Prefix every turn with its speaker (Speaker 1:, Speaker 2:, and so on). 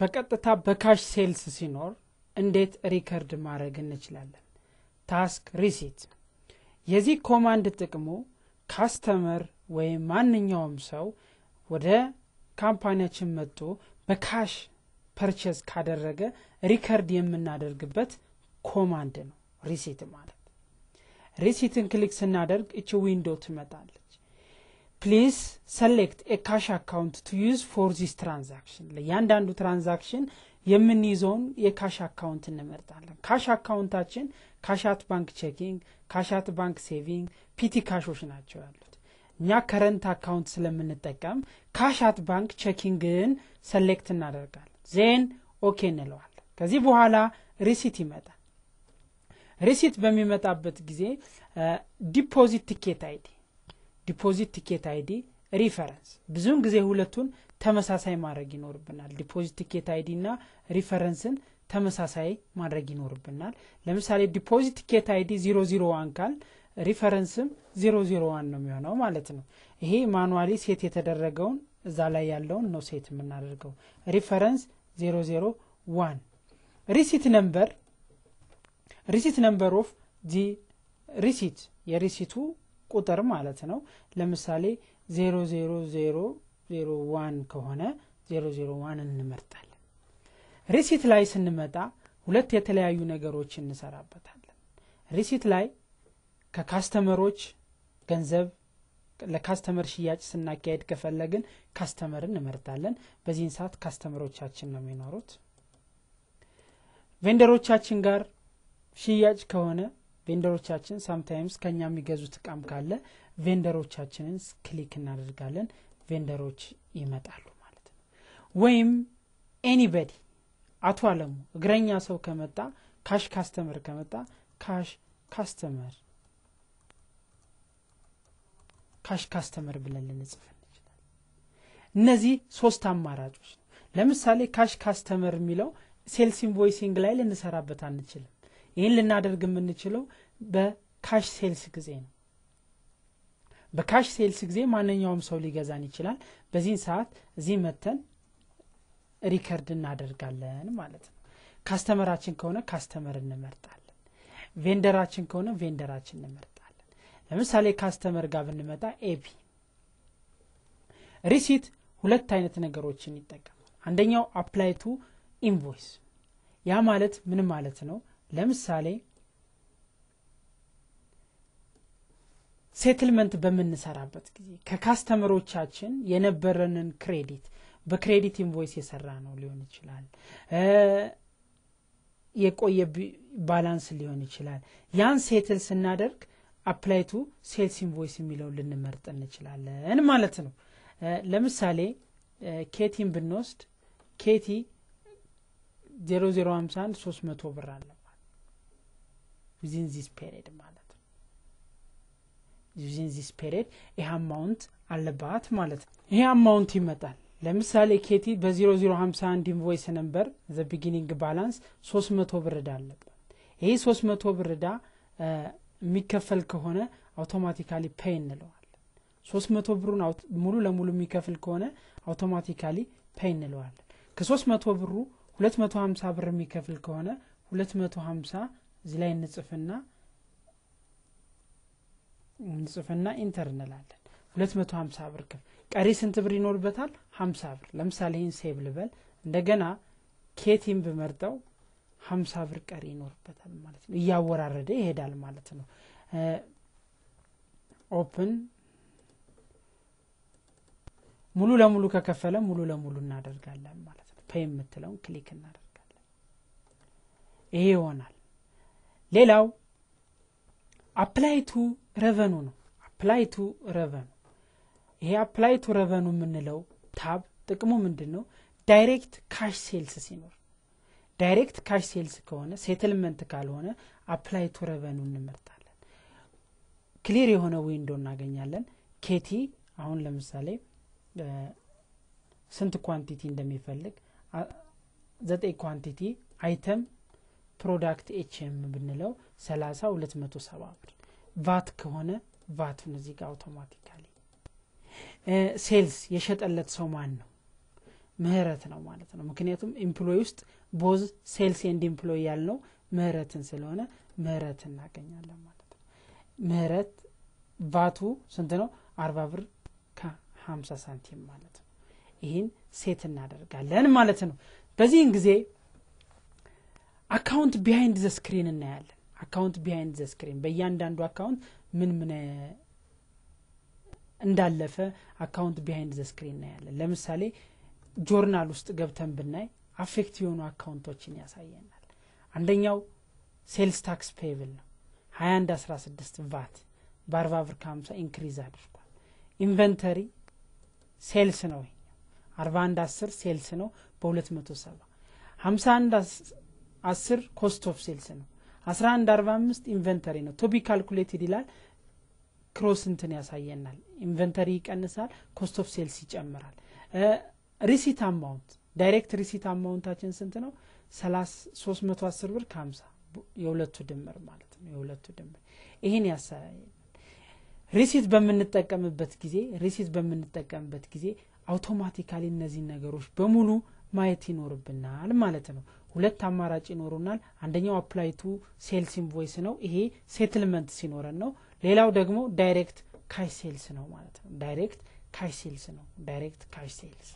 Speaker 1: በቀጥታ በካሽ ሴልስ ሲኖር እንዴት ሪከርድ ማድረግ እንችላለን? ታስክ ሪሲት። የዚህ ኮማንድ ጥቅሙ ካስተመር ወይም ማንኛውም ሰው ወደ ካምፓኒያችን መጡ በካሽ ፐርቸስ ካደረገ ሪከርድ የምናደርግበት ኮማንድ ነው። ሪሲት ማለት ሪሲትን ክሊክ ስናደርግ እች ዊንዶው ትመጣል። ፕሊዝ ሰሌክት ኤ ካሽ አካውንት ቱ ዩዝ ፎር ዚስ ትራንዛክሽን ለእያንዳንዱ ትራንዛክሽን የምንይዘውን የካሽ አካውንት እንመርጣለን። ካሽ አካውንታችን ካሻት ባንክ ቼኪንግ፣ ካሻት ባንክ ሴቪንግ፣ ፒቲ ካሾች ናቸው ያሉት። እኛ ከረንት አካውንት ስለምንጠቀም ካሻት ባንክ ቼኪንግን ሰሌክት እናደርጋለን። ዜን ኦኬ እንለዋለን። ከዚህ በኋላ ሪሲት ይመጣል። ሪሲት በሚመጣበት ጊዜ ዲፖዚት ቲኬት አይዲ ዲፖዚት ቲኬት አይዲ፣ ሪፈረንስ ብዙውን ጊዜ ሁለቱን ተመሳሳይ ማድረግ ይኖርብናል። ዲፖዚት ቲኬት አይዲ እና ሪፈረንስን ተመሳሳይ ማድረግ ይኖርብናል። ለምሳሌ ዲፖዚት ቲኬት አይዲ 001 ካል ሪፈረንስም 001 ነው የሚሆነው ማለት ነው። ይሄ ማኑዋሊ ሴት የተደረገውን እዛ ላይ ያለውን ነው ሴት የምናደርገው። ሪፈረንስ 001 ሪሲት ነምበር ሪሲት ነምበር ኦፍ ሪሲት የሪሲቱ ቁጥር ማለት ነው። ለምሳሌ 00001 ከሆነ 001 ዜሮ እንመርጣለን። ሪሲት ላይ ስንመጣ ሁለት የተለያዩ ነገሮች እንሰራበታለን። ሪሲት ላይ ከካስተመሮች ገንዘብ ለካስተመር ሽያጭ ስናካሄድ ከፈለግን ካስተመር እንመርጣለን። በዚህን ሰዓት ካስተመሮቻችን ነው የሚኖሩት። ቬንደሮቻችን ጋር ሽያጭ ከሆነ ቬንደሮቻችን ሳምታይምስ ከኛ የሚገዙት እቃም ካለ ቬንደሮቻችንን ክሊክ እናደርጋለን ቬንደሮች ይመጣሉ ማለት ነው ወይም ኤኒበዲ አቶ አለሙ እግረኛ ሰው ከመጣ ካሽ ካስተመር ከመጣ ካሽ ካስተመር ካሽ ካስተመር ብለን ልንጽፍ እንችላል እነዚህ ሶስት አማራጮች ነው ለምሳሌ ካሽ ካስተመር የሚለው ሴልስ ኢንቮይሲንግ ላይ ልንሰራበት አንችልም ይህን ልናደርግ የምንችለው በካሽ ሴልስ ጊዜ ነው። በካሽ ሴልስ ጊዜ ማንኛውም ሰው ሊገዛን ይችላል። በዚህን ሰዓት እዚህ መተን ሪከርድ እናደርጋለን ማለት ነው። ካስተመራችን ከሆነ ካስተመር እንመርጣለን። ቬንደራችን ከሆነ ቬንደራችን እንመርጣለን። ለምሳሌ ካስተመር ጋር ብንመጣ ኤቢ ሪሲት ሁለት አይነት ነገሮችን ይጠቀማል። አንደኛው አፕላይቱ ኢንቮይስ ያ ማለት ምን ማለት ነው? ለምሳሌ ሴትልመንት በምንሰራበት ጊዜ ከካስተመሮቻችን የነበረንን ክሬዲት በክሬዲት ኢንቮይስ የሰራ ነው ሊሆን ይችላል፣ የቆየ ባላንስ ሊሆን ይችላል። ያን ሴትል ስናደርግ አፕላይቱ ሴልስ ኢንቮይስ የሚለውን ልንመርጥ እንችላለን ማለት ነው። ለምሳሌ ኬቲን ብንወስድ ኬቲ 0051 300 ብር አለ ዊዚን ዚስ ፔሪድ ማለት ነው ዩዚን ዚስ ፔሪድ ይህ አማውንት አለባት ማለት ነው ይሄ አማውንት ይመጣል ለምሳሌ ኬቲ በ0051 ኢንቮይስ ነንበር ዘ ቢጊኒንግ ባላንስ 300 ብር ዕዳ አለባት ይህ 300 ብር ዕዳ የሚከፈል ከሆነ አውቶማቲካሊ ፔይ እንለዋለን 300 ብሩን ሙሉ ለሙሉ የሚከፍል ከሆነ አውቶማቲካሊ ፔይ እንለዋለን ከ300 ብሩ 250 ብር የሚከፍል ከሆነ 250 እዚ ላይ እንጽፍና እንጽፍና ኢንተር እንላለን። ሁለት መቶ ሀምሳ ብር ክፍ ቀሪ ስንት ብር ይኖርበታል? ሀምሳ ብር። ለምሳሌ ይህን ሴብ ልበል። እንደገና ኬቲን ብመርጠው ሀምሳ ብር ቀሪ ይኖርበታል ማለት ነው። እያወራረደ ይሄዳል ማለት ነው። ኦፕን ሙሉ ለሙሉ ከከፈለ ሙሉ ለሙሉ እናደርጋለን ማለት ነው። ፔ የምትለውን ክሊክ እናደርጋለን። ይሄ ይሆናል። ሌላው አፕላይቱ ረቨኑ ነው። አፕላይቱ ረቨኑ ይሄ አፕላይቱ ረቨኑ የምንለው ታብ ጥቅሙ ምንድን ነው? ዳይሬክት ካሽ ሴልስ ሲኖር ዳይሬክት ካሽ ሴልስ ከሆነ ሴትልመንት ካልሆነ አፕላይቱ ረቨኑ እንመርጣለን። ክሊር የሆነ ዊንዶ እናገኛለን። ኬቲ አሁን ለምሳሌ ስንት ኳንቲቲ እንደሚፈልግ ዘጠኝ ኳንቲቲ አይተም ፕሮዳክት ኤችኤም ብንለው 30 270 ብር ቫት ከሆነ ቫቱን እዚህ ጋር አውቶማቲካሊ ሴልስ የሸጠለት ሰው ማን ነው ምህረት ነው ማለት ነው ምክንያቱም ኤምፕሎይ ውስጥ ቦዝ ሴልስ ኤንድ ኤምፕሎይ ያልነው ምህረትን ስለሆነ ምህረት እናገኛለን ማለት ነው ምህረት ቫቱ ስንት ነው አርባ ብር ከሀምሳ ሳንቲም ማለት ነው ይህን ሴት እናደርጋለን ማለት ነው በዚህን ጊዜ አካውንት ቢሃይንድ ዘ ስክሪን እናያለን። አካውንት ቢሃይንድ ዘ ስክሪን በእያንዳንዱ አካውንት ምን ምን እንዳለፈ አካውንት ቢሃይንድ ዘ ስክሪን እናያለን። ለምሳሌ ጆርናል ውስጥ ገብተን ብናይ አፌክት የሆኑ አካውንቶችን ያሳየናል። አንደኛው ሴልስ ታክስ ፔብል ነው። 21 16 ቫት በአርባ ብር ከሀምሳ ኢንክሪዝ አድርጓል። ኢንቨንተሪ ሴልስ ነው። አርባ አንድ ሴልስ ነው በሁለት መቶ ሰባ አስር ኮስት ኦፍ ሴልስ ነው አስራ አንድ አርባ አምስት ኢንቨንተሪ ነው ቶቢ ካልኩሌትድ ይላል ክሮስ እንትን ያሳየናል ኢንቨንተሪ ይቀንሳል ኮስት ኦፍ ሴልስ ይጨምራል ሪሲት አማውንት ዳይሬክት ሪሲት አማውንታችን ስንት ነው ሶስት መቶ አስር ብር ከሀምሳ የሁለቱ ድምር ማለት ነው የሁለቱ ድምር ይህን ያሳያል ሪሲት በምንጠቀምበት ጊዜ ሪሲት በምንጠቀምበት ጊዜ አውቶማቲካሊ እነዚህን ነገሮች በሙሉ ማየት ይኖርብናል ማለት ነው ሁለት አማራጭ ይኖሩናል አንደኛው አፕላይቱ ሴልስ ኢንቮይስ ነው ይሄ ሴትልመንት ሲኖረን ነው ሌላው ደግሞ ዳይሬክት ካይ ሴልስ ነው ማለት ነው ዳይሬክት ካይ ሴልስ ነው ዳይሬክት ካይ ሴልስ